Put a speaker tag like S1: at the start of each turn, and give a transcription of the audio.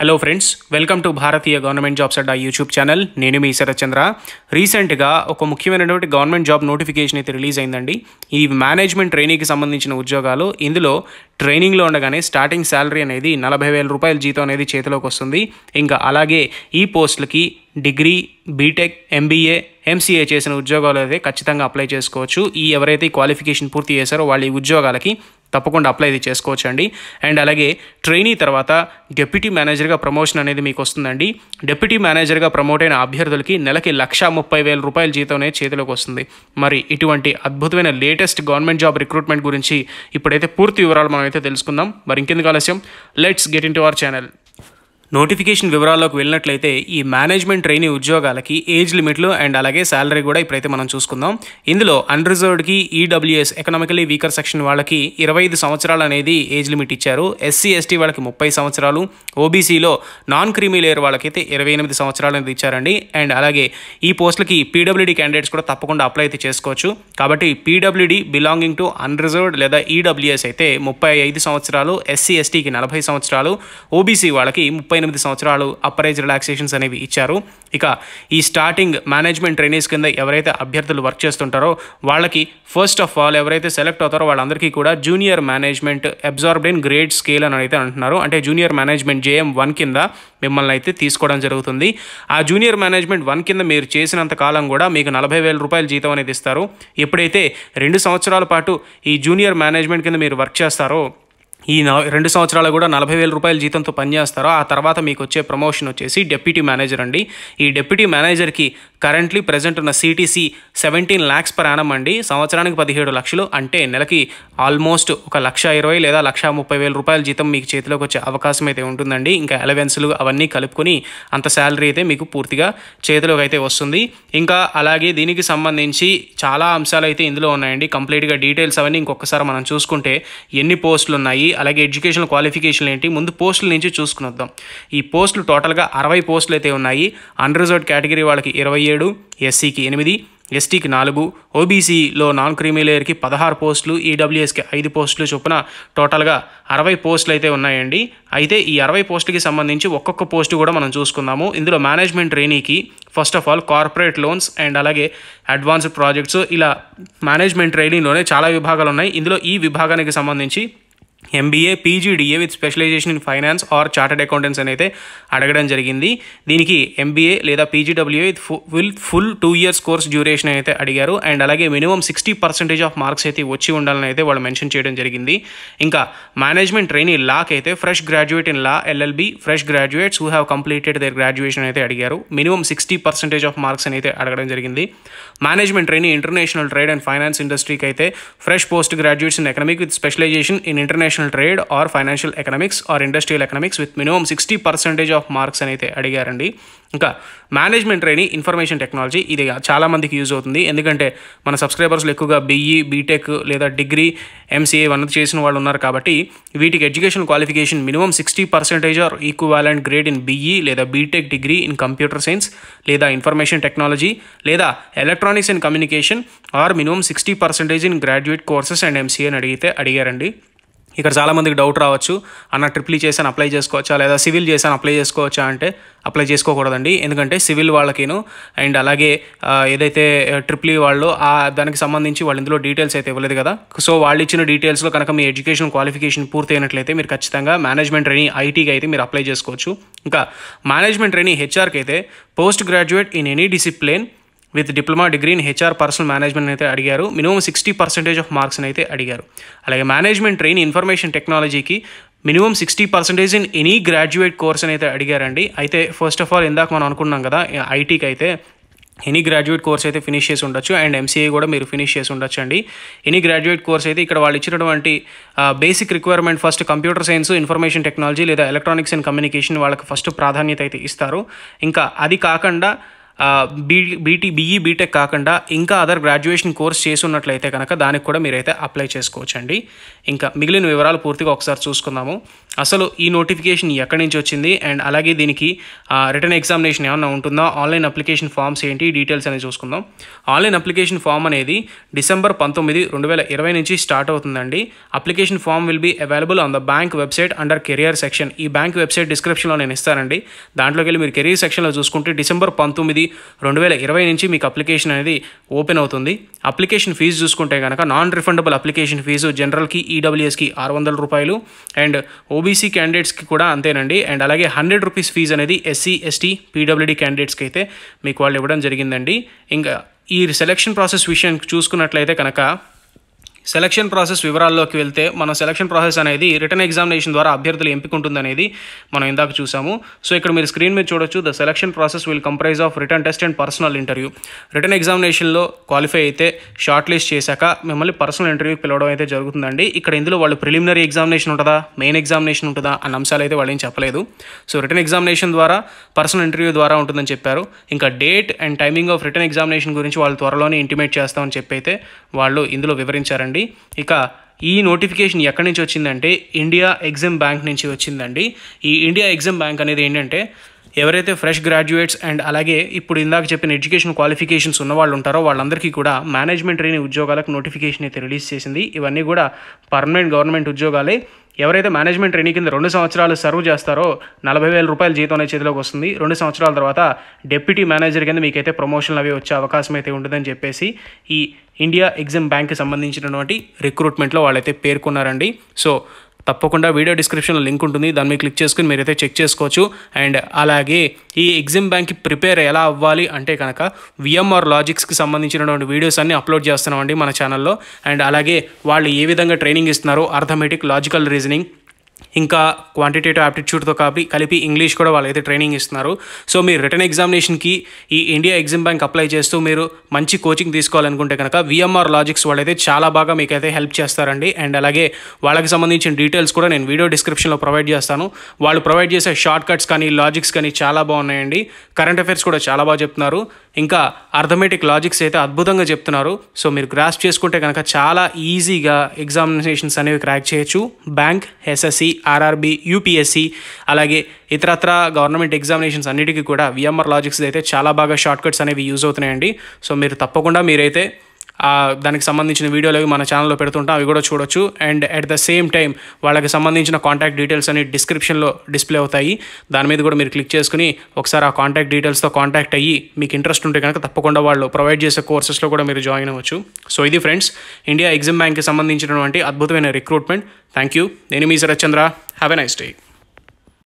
S1: hello friends welcome to Bharatiya government jobs Adda YouTube channel నేను మీ శరత్చంద్ర రీసెంట్గా ఒక ముఖ్యమైనటువంటి గవర్నమెంట్ జాబ్ నోటిఫికేషన్ అయితే రిలీజ్ అయిందండి ఈ మేనేజ్మెంట్ ట్రైనింగ్కి సంబంధించిన ఉద్యోగాలు ఇందులో ట్రైనింగ్లో ఉండగానే స్టార్టింగ్ శాలరీ అనేది నలభై వేల రూపాయల జీతం అనేది చేతిలోకి వస్తుంది ఇంకా అలాగే ఈ పోస్టులకి డిగ్రీ బీటెక్ ఎంబీఏ ఎంసీఏ చేసిన ఉద్యోగాలు అయితే ఖచ్చితంగా అప్లై చేసుకోవచ్చు ఈ ఎవరైతే క్వాలిఫికేషన్ పూర్తి చేశారో వాళ్ళ ఈ ఉద్యోగాలకి తప్పకుండా అప్లై ఇది చేసుకోవచ్చు అండి అండ్ అలాగే ట్రైనీ తర్వాత డెప్యూటీ మేనేజర్గా ప్రమోషన్ అనేది మీకు వస్తుందండి డెప్యూటీ మేనేజర్గా ప్రమోట్ అయిన అభ్యర్థులకి నెలకి లక్ష ముప్పై వేల రూపాయల జీతం అనేది చేతిలోకి వస్తుంది మరి ఇటువంటి అద్భుతమైన లేటెస్ట్ గవర్నమెంట్ జాబ్ రిక్రూట్మెంట్ గురించి ఇప్పుడైతే పూర్తి వివరాలు మనం అయితే తెలుసుకుందాం మరి ఇంకెందుకు ఆలస్యం let's get in to our channel notification వివరాల్లోకి వెళ్ళినట్లయితే ఈ మేనేజ్మెంట్ ట్రైనీ ఉద్యోగాలకి ఏజ్ లిమిట్లు అండ్ అలాగే శాలరీ కూడా ఇప్పుడైతే మనం చూసుకుందాం ఇందులో అన్రిజర్వ్డ్కి ఈడబ్ల్యూఎస్ ఎకనామికలీ వీకర్ సెక్షన్ వాళ్ళకి ఇరవై ఐదు సంవత్సరాలు అనేది ఏజ్ లిమిట్ ఇచ్చారు ఎస్సీ ఎస్టీ వాళ్ళకి ముప్పై సంవత్సరాలు ఓబీసీలో నాన్ క్రీమీ లేయర్ అయితే ఇరవై ఎనిమిది సంవత్సరాలు అనేది ఇచ్చారండి అండ్ అలాగే ఈ పోస్టులకి పీడబ్ల్యూడీ క్యాండిడేట్స్ కూడా తప్పకుండా అప్లై అయితే చేసుకోవచ్చు కాబట్టి పీడబ్ల్యూడీ బిలాంగింగ్ టు అన్రిజర్వ్డ్ లేదా ఈడబ్ల్యూఎస్ e అయితే ముప్పై ఐదు సంవత్సరాలు ఎస్సీ ఎస్టీకి నలభై సంవత్సరాలు ఓబీసీ వాళ్ళకి ముప్పై ఎనిమిది సంవత్సరాలు అప్పరైజ్ రిలాక్సేషన్స్ అనేవి ఇచ్చారు ఇక ఈ స్టార్టింగ్ మేనేజ్మెంట్ ట్రైనీస్ కింద ఎవరైతే అభ్యర్థులు వర్క్ చేస్తుంటారో వాళ్ళకి ఫస్ట్ ఆఫ్ ఆల్ ఎవరైతే సెలెక్ట్ అవుతారో వాళ్ళందరికీ కూడా junior management absorbed in grade scale అని అయితే అంటున్నారు అంటే జూనియర్ మేనేజ్మెంట్ జేఎం వన్ కింద మిమ్మల్ని అయితే తీసుకోవడం జరుగుతుంది ఆ జూనియర్ మేనేజ్మెంట్ వన్ కింద మీరు చేసినంత కాలం కూడా మీకు నలభై వేల రూపాయల జీతం అనేది ఇస్తారు ఎప్పుడైతే రెండు సంవత్సరాల పాటు ఈ జూనియర్ మేనేజ్మెంట్ కింద మీరు వర్క్ చేస్తారో ఈ రెండు సంవత్సరాలు కూడా నలభై వేల రూపాయల జీతంతో పనిచేస్తారో ఆ తర్వాత మీకు వచ్చే ప్రమోషన్ వచ్చేసి డెప్యూటీ మేనేజర్ అండి ఈ డెప్యూటీ మేనేజర్కి కరెంట్లీ ప్రజెంట్ ఉన్న CTC seventeen lakhs per annum అండి సంవత్సరానికి పదిహేడు లక్షలు అంటే నెలకి ఆల్మోస్ట్ ఒక లక్ష ఇరవై లేదా లక్ష ముప్పై వేల రూపాయల జీతం మీకు చేతిలోకి వచ్చే అవకాశం అయితే ఉంటుందండి ఇంకా అలవెన్స్లు అవన్నీ కలుపుకొని అంత శాలరీ అయితే మీకు పూర్తిగా చేతిలోకి అయితే వస్తుంది ఇంకా అలాగే దీనికి సంబంధించి చాలా అంశాలు అయితే ఇందులో ఉన్నాయండి కంప్లీట్గా డీటెయిల్స్ అవన్నీ ఇంకొకసారి మనం చూసుకుంటే ఎన్ని పోస్టులు ఉన్నాయి అలాగే ఎడ్యుకేషన్ క్వాలిఫికేషన్ ఏంటి ముందు పోస్టుల నుంచి చూసుకుని వద్దాం ఈ పోస్టులు టోటల్గా అరవై పోస్టులు అయితే ఉన్నాయి అన్రిజర్వ్డ్ కేటగిరీ వాళ్ళకి ఇరవై ఏడు ఎస్సీకి ఎనిమిది ఎస్టీకి నాలుగు ఓబీసీలో నాన్ క్రీమీలేయర్కి పదహారు పోస్టులు ఈడబ్ల్యూఎస్కి ఐదు పోస్టులు చొప్పున టోటల్గా అరవై పోస్టులు అయితే ఉన్నాయండి అయితే ఈ అరవై పోస్టులకి సంబంధించి ఒక్కొక్క పోస్టు కూడా మనం చూసుకుందాము ఇందులో మేనేజ్మెంట్ ట్రైనీకి first of all corporate loans and అలాగే అడ్వాన్స్డ్ ప్రాజెక్ట్స్ ఇలా మేనేజ్మెంట్ ట్రైనింగ్లోనే చాలా విభాగాలు ఉన్నాయి ఇందులో ఈ విభాగానికి సంబంధించి MBA PGDA with specialisation in finance or chartered accountants అని అయితే అడగడం జరిగింది దీనికి ఎంబీఏ లేదా PGWA with will full two years course duration అయితే అడిగారు అండ్ అలాగే minimum sixty percentage of marks అయితే వచ్చి ఉండాలని అయితే వాళ్ళు మెన్షన్ చేయడం జరిగింది ఇంకా మేనేజ్మెంట్ ట్రైనింగ్ లాక్ అయితే fresh graduate in law LLB fresh graduates who have completed their graduation అయితే అడిగారు minimum sixty percentage of marks అని అయితే అడగడం జరిగింది management training international trade and finance ఇండస్ట్రీకి అయితే fresh post graduates in economic with specialisation in international international trade or financial economics or industrial economics with minimum sixty percentage of marks అని అయితే అడిగారండి ఇంకా మేనేజ్మెంట్ ట్రైనింగ్ ఇన్ఫర్మేషన్ టెక్నాలజీ ఇది చాలామందికి use అవుతుంది ఎందుకంటే మన సబ్స్క్రైబర్స్లు ఎక్కువగా బీఈ బీటెక్ e, లేదా డిగ్రీ ఎంసీఏ వన్ చేసిన వాళ్ళు ఉన్నారు కాబట్టి వీటికి education qualification minimum sixty percentage or equivalent grade in BE లేదా BTech degree in computer science లేదా ఇన్ఫర్మేషన్ టెక్నాలజీ లేదా electronics and communication or minimum sixty percentage in graduate courses and MCA అని అడిగితే అడిగారండి ఇక్కడ చాలామందికి డౌట్ రావచ్చు అన్న ట్రిపుల్ చేసాను అప్లై చేసుకోవచ్చా లేదా సివిల్ చేశాను అప్లై చేసుకోవచ్చా అంటే అప్లై చేసుకోకూడదండి ఎందుకంటే సివిల్ వాళ్ళకిను అండ్ అలాగే ఏదైతే ట్రిపుల్ వాళ్ళు ఆ దానికి సంబంధించి వాళ్ళు ఇందులో డీటెయిల్స్ అయితే ఇవ్వలేదు కదా సో వాళ్ళు ఇచ్చిన డీటెయిల్స్లో కనుక మీ ఎడ్యుకేషన్ క్వాలిఫికేషన్ పూర్తయినట్లయితే మీరు ఖచ్చితంగా మేనేజ్మెంట్ ట్రైనింగ్ ఐటీకి అయితే మీరు అప్లై చేసుకోవచ్చు ఇంకా మేనేజ్మెంట్ ట్రైనింగ్ హెచ్ఆర్కి అయితే post graduate in any discipline with diploma degree in HR personnel management అయితే అడిగారు మినిమం సిక్స్టీ పర్సెంటేజ్ ఆఫ్ మార్క్స్ని అయితే అడిగారు అలాగే మేనేజ్మెంట్ ట్రైన్ ఇన్ఫర్మేషన్ టెక్నాలజీకి minimum sixty percentage in any graduate course అని అయితే అడిగారండి అయితే ఫస్ట్ ఆఫ్ ఆల్ ఇందాక మనం అనుకున్నాం కదా ఐటీకి అయితే ఎనీ గ్రాడ్యుయేట్ కోర్స్ అయితే ఫినిష్ చేసి ఉండొచ్చు అండ్ ఎంసీఏ కూడా మీరు ఫినిష్ చేసి ఉండొచ్చు అండి ఎనీ గ్రాడ్యుయేట్ కోర్స్ అయితే ఇక్కడ వాళ్ళు ఇచ్చినటువంటి basic requirement first computer science information technology లేదా ఎలక్ట్రానిక్స్ అండ్ కమ్యూనికేషన్ వాళ్ళకి ఫస్ట్ ప్రాధాన్యత అయితే ఇస్తారు ఇంకా అది కాకుండా బీ బీటీ బీఈ బీటెక్ కాకుండా ఇంకా అదర్ గ్రాడ్యుయేషన్ కోర్స్ చేసి ఉన్నట్లయితే కనుక దానికి కూడా మీరైతే అప్లై చేసుకోవచ్చండి ఇంకా మిగిలిన వివరాలు పూర్తిగా ఒకసారి చూసుకుందాము అసలు ఈ నోటిఫికేషన్ ఎక్కడి నుంచి వచ్చింది అండ్ అలాగే దీనికి రిటర్న్ ఎగ్జామినేషన్ ఏమైనా ఉంటుందా ఆన్లైన్ అప్లికేషన్ ఫామ్స్ ఏంటి డీటెయిల్స్ అనేది చూసుకుందాం ఆన్లైన్ అప్లికేషన్ ఫామ్ అనేది డిసెంబర్ పంతొమ్మిది రెండు వేల ఇరవై నుంచి స్టార్ట్ అవుతుందండి application form will be available on the bank website under career section ఈ బ్యాంక్ వెబ్సైట్ డిస్క్రిప్షన్లో నేను ఇస్తానండి దాంట్లోకి వెళ్ళి మీరు కెరియర్ సెక్షన్లో చూసుకుంటే డిసెంబర్ పంతొమ్మిది రెండు వేల ఇరవై నుంచి మీకు అప్లికేషన్ అనేది ఓపెన్ అవుతుంది అప్లికేషన్ ఫీజు చూసుకుంటే కనుక నాన్ రిఫండబుల్ అప్లికేషన్ ఫీజు జనరల్కి ఈడబ్ల్యూఎస్కి ఆరు వందల రూపాయలు అండ్ ఓబీసీ క్యాండిడేట్స్కి కూడా అంతేనండి అండ్ అలాగే హండ్రెడ్ రూపీస్ ఫీజు అనేది ఎస్సీ ఎస్టీ పీడబ్ల్యూడీ క్యాండిడేట్స్కి అయితే మీకు వాళ్ళు ఇవ్వడం జరిగిందండి ఇంకా ఈ సెలెక్షన్ ప్రాసెస్ విషయం చూసుకున్నట్లయితే కనుక సెలక్షన్ ప్రాసెస్ వివరాల్లోకి వెళ్తే మనం సెలక్షన్ ప్రాసెస్ అనేది రిటర్న్ ఎగ్జామినేషన్ ద్వారా అభ్యర్థులు ఎంపిక ఉంటుందనేది మనం ఇందాక చూసాము సో ఇక్కడ మీరు స్క్రీన్ మీద చూడొచ్చు the selection process will comprise of written test and personal interview written ఎగ్జామినేషన్లో క్వాలిఫై అయితే షార్ట్ లిస్ట్ చేశాక మిమ్మల్ని పర్సనల్ ఇంటర్వ్యూకి పిలవడం అయితే జరుగుతుందండి ఇక్కడ ఇందులో వాళ్ళు ప్రిలిమినరీ ఎగ్జామినేషన్ ఉంటుందా మెయిన్ ఎగ్జామినేషన్ ఉంటుందా అన్న అంశాలు అయితే వాళ్ళు ఏం చెప్పలేదు సో రిటర్న్ ఎగ్జామినేషన్ ద్వారా పర్సనల్ ఇంటర్వ్యూ ద్వారా ఉంటుందని చెప్పారు ఇంకా date and timing of written examination గురించి వాళ్ళు త్వరలోనే ఇంటిమేట్ చేస్తామని చెప్పి అయితే వాళ్ళు ఇందులో వివరించారండి వచ్చిందండి ఇక ఈ నోటిఫికేషన్ ఎక్కడి నుంచి వచ్చిందంటే ఇండియా ఎగ్జామ్ బ్యాంక్ నుంచి వచ్చిందండి ఈ ఇండియా ఎగ్జామ్ బ్యాంక్ అనేది ఏంటంటే ఎవరైతే ఫ్రెష్ గ్రాడ్యుయేట్స్ అండ్ అలాగే ఇప్పుడు ఇందాక చెప్పిన ఎడ్యుకేషన్ క్వాలిఫికేషన్స్ ఉన్న వాళ్ళు ఉంటారో వాళ్ళందరికీ కూడా మేనేజ్మెంట్ లేని ఉద్యోగాలకు నోటిఫికేషన్ అయితే రిలీజ్ చేసింది ఇవన్నీ కూడా పర్మనెంట్ గవర్నమెంట్ ఉద్యోగాలే ఎవరైతే మేనేజ్మెంట్ ట్రైనింగ్ కింద రెండు సంవత్సరాలు సర్వ్ చేస్తారో నలభై వేల రూపాయల జీతం అనే చేతిలోకి వస్తుంది రెండు సంవత్సరాల తర్వాత డెప్యూటీ మేనేజర్ కింద మీకైతే ప్రమోషన్లు అవి వచ్చే అవకాశం అయితే ఉంటుందని చెప్పేసి ఈ ఇండియా ఎగ్జామ్ బ్యాంక్కి సంబంధించినటువంటి రిక్రూట్మెంట్లో వాళ్ళైతే పేర్కొన్నారండి సో తప్పకుండా వీడియో డిస్క్రిప్షన్లో లింక్ ఉంటుంది దాన్ని మీరు క్లిక్ చేసుకుని మీరైతే చెక్ చేసుకోవచ్చు అండ్ అలాగే ఈ ఎగ్జామ్ బ్యాంక్కి ప్రిపేర్ ఎలా అవ్వాలి అంటే కనుక విఎంఆర్ లాజిక్స్కి సంబంధించినటువంటి వీడియోస్ అన్ని అప్లోడ్ చేస్తున్నామండి మన ఛానల్లో అండ్ అలాగే వాళ్ళు ఏ విధంగా ట్రైనింగ్ ఇస్తున్నారో అర్థమెటిక్ లాజికల్ రీజనింగ్ ఇంకా క్వాంటిటేటివ్ యాప్టిట్యూడ్తో కాపి కలిపి ఇంగ్లీష్ కూడా వాళ్ళైతే ట్రైనింగ్ ఇస్తున్నారు సో మీరు రిటర్న్ ఎగ్జామినేషన్కి ఈ ఇండియా ఎగ్జామ్ బ్యాంక్ అప్లై చేస్తూ మీరు మంచి కోచింగ్ తీసుకోవాలనుకుంటే కనుక విఎంఆర్ లాజిక్స్ వాళ్ళైతే చాలా బాగా మీకైతే హెల్ప్ చేస్తారండి అండ్ అలాగే వాళ్ళకి సంబంధించిన డీటెయిల్స్ కూడా నేను వీడియో డిస్క్రిప్షన్లో ప్రొవైడ్ చేస్తాను వాళ్ళు ప్రొవైడ్ చేసే షార్ట్ కట్స్ కానీ లాజిక్స్ కానీ చాలా బాగున్నాయండి కరెంట్ అఫైర్స్ కూడా చాలా బాగా చెప్తున్నారు ఇంకా అర్థమెటిక్ లాజిక్స్ అయితే అద్భుతంగా చెప్తున్నారు సో మీరు గ్రాస్ చేసుకుంటే కనుక చాలా ఈజీగా ఎగ్జామినేషన్స్ అనేవి క్రాక్ చేయొచ్చు బ్యాంక్ ఎస్ఎస్సి ఆర్ఆర్బి యూపీఎస్సి అలాగే ఇతరత్ర గవర్నమెంట్ ఎగ్జామినేషన్స్ అన్నిటికీ కూడా విఎంఆర్ లాజిక్స్ అయితే చాలా బాగా షార్ట్ కట్స్ అనేవి యూజ్ అవుతున్నాయండి సో మీరు తప్పకుండా మీరైతే దానికి సంబంధించిన వీడియోలు అవి మన ఛానల్లో పెడుతుంటాం అవి కూడా చూడొచ్చు and at the same time వాళ్ళకి సంబంధించిన కాంటాక్ట్ డీటెయిల్స్ అని డిస్క్రిప్షన్లో డిస్ప్లే అవుతాయి దాని మీద కూడా మీరు క్లిక్ చేసుకుని ఒకసారి ఆ కాంటాక్ట్ డీటెయిల్స్తో కాంటాక్ట్ అయ్యి మీకు ఇంట్రెస్ట్ ఉంటే కనుక తప్పకుండా వాళ్ళు ప్రొవైడ్ చేసే కోర్సెస్లో కూడా మీరు జాయిన్ అవ్వచ్చు సో ఇది ఫ్రెండ్స్ ఇండియా ఎగ్జిమ్ బ్యాంక్కి సంబంధించినటువంటి అద్భుతమైన రిక్రూట్మెంట్ థ్యాంక్ యూ నేను మీ Sarachandra have a nice day